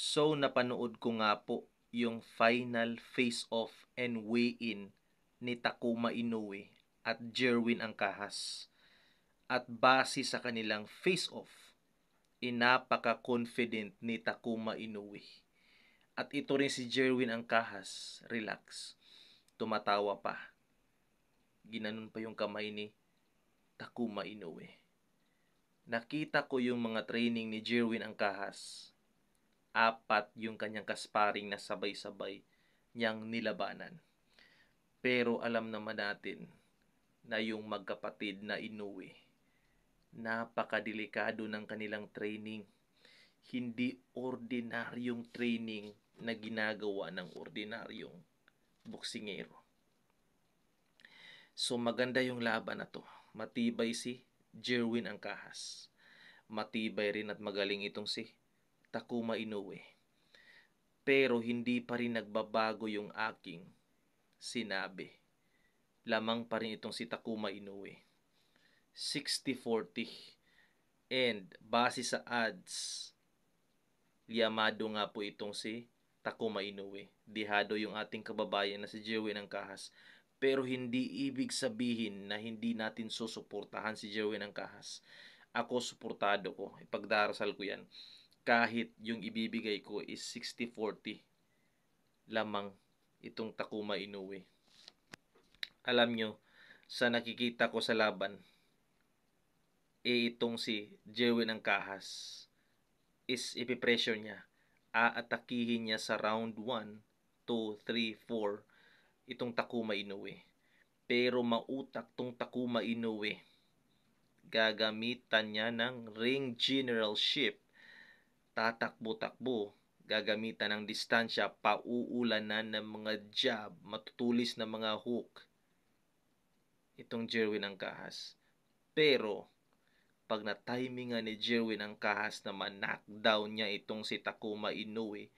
So napanood ko nga po yung final face-off and weigh-in ni Takuma Inoue at Jerwin Angkahas. At base sa kanilang face-off, inapaka-confident ni Takuma Inoue. At ito rin si Jerwin Angkahas, relax, tumatawa pa. Ginanon pa yung kamay ni Takuma Inoue. Nakita ko yung mga training ni Jerwin Angkahas apat yung kanyang kasparing na sabay-sabay niyang nilabanan. Pero alam naman natin na yung magkapatid na inuwi, napakadelikado ng kanilang training. Hindi ordinaryong training na ginagawa ng ordinaryong boksingero. So maganda yung laban na to. Matibay si Jerwin Angkahas. Matibay rin at magaling itong si Takuma Inoue. Pero hindi pa rin nagbabago yung aking sinabi. Lamang pa rin itong si Takuma Inoue. 60-40. And base sa ads, liamado nga po itong si Takuma Inoue. Dihado yung ating kababayan na si Joey ng Kahas. Pero hindi ibig sabihin na hindi natin susuportahan si Joey ng Kahas. Ako suportado ko. Ipagdarasal ko yan kahit yung ibibigay ko is 60-40 lamang itong Takuma Inoue. Alam nyo, sa nakikita ko sa laban, eh itong si Jewin ng Kahas is ipipressure niya. Aatakihin niya sa round 1, 2, 3, 4 itong Takuma Inoue. Pero mautak tong Takuma Inoue. Gagamitan niya ng ring generalship tatakbo-takbo, gagamitan ng distansya, pauulanan ng mga jab, matutulis ng mga hook. Itong Jerwin ang kahas. Pero, pag na-timingan ni Jerwin ang kahas na ma-knockdown niya itong si Takuma Inoue,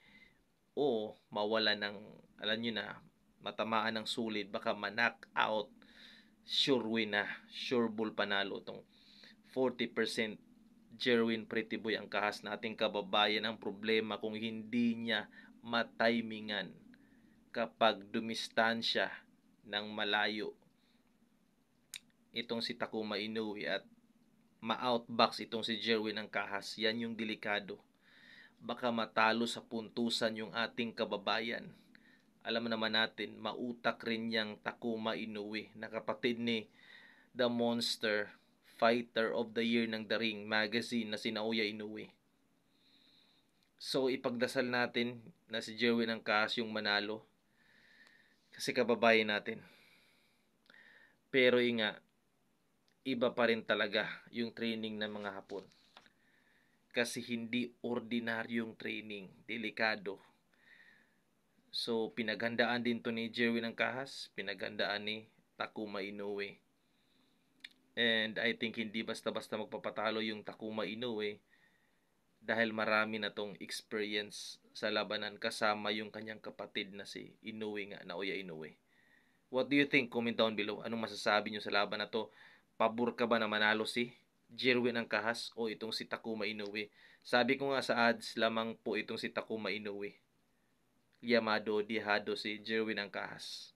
o mawala ng, alam nyo na, matamaan ng sulit, baka ma-knock out, sure win na, sure bull panalo itong 40% Jerwin Prettyboy ang kahas nating kababayan ang problema kung hindi niya matimingan kapag dumistansya ng malayo itong si Takuma Inoue at ma-outbox itong si Jerwin ang kahas. Yan yung delikado. Baka matalo sa puntusan yung ating kababayan. Alam naman natin, mautak rin yang Takuma Inoue na kapatid ni The Monster Fighter of the Year ng The Ring magazine na si Naoya Inoue. So ipagdasal natin na si Jerwin Angkas yung manalo kasi kababayan natin. Pero yun nga, iba pa rin talaga yung training ng mga hapon. Kasi hindi ordinaryong training, delikado. So pinaghandaan din to ni Jerwin Angkas, pinaghandaan ni Takuma Inoue. And I think hindi basta-basta magpapatalo yung Takuma Inoue eh. dahil marami na tong experience sa labanan kasama yung kanyang kapatid na si Inoue nga, Naoya Inoue. What do you think? Comment down below. Anong masasabi nyo sa laban na to? Pabor ka ba na manalo si Jerwin ang kahas o itong si Takuma Inoue? Sabi ko nga sa ads lamang po itong si Takuma Inoue. Yamado, Dihado, si Jerwin ang kahas.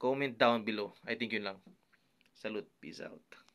Comment down below. I think yun lang. Salute. Peace out.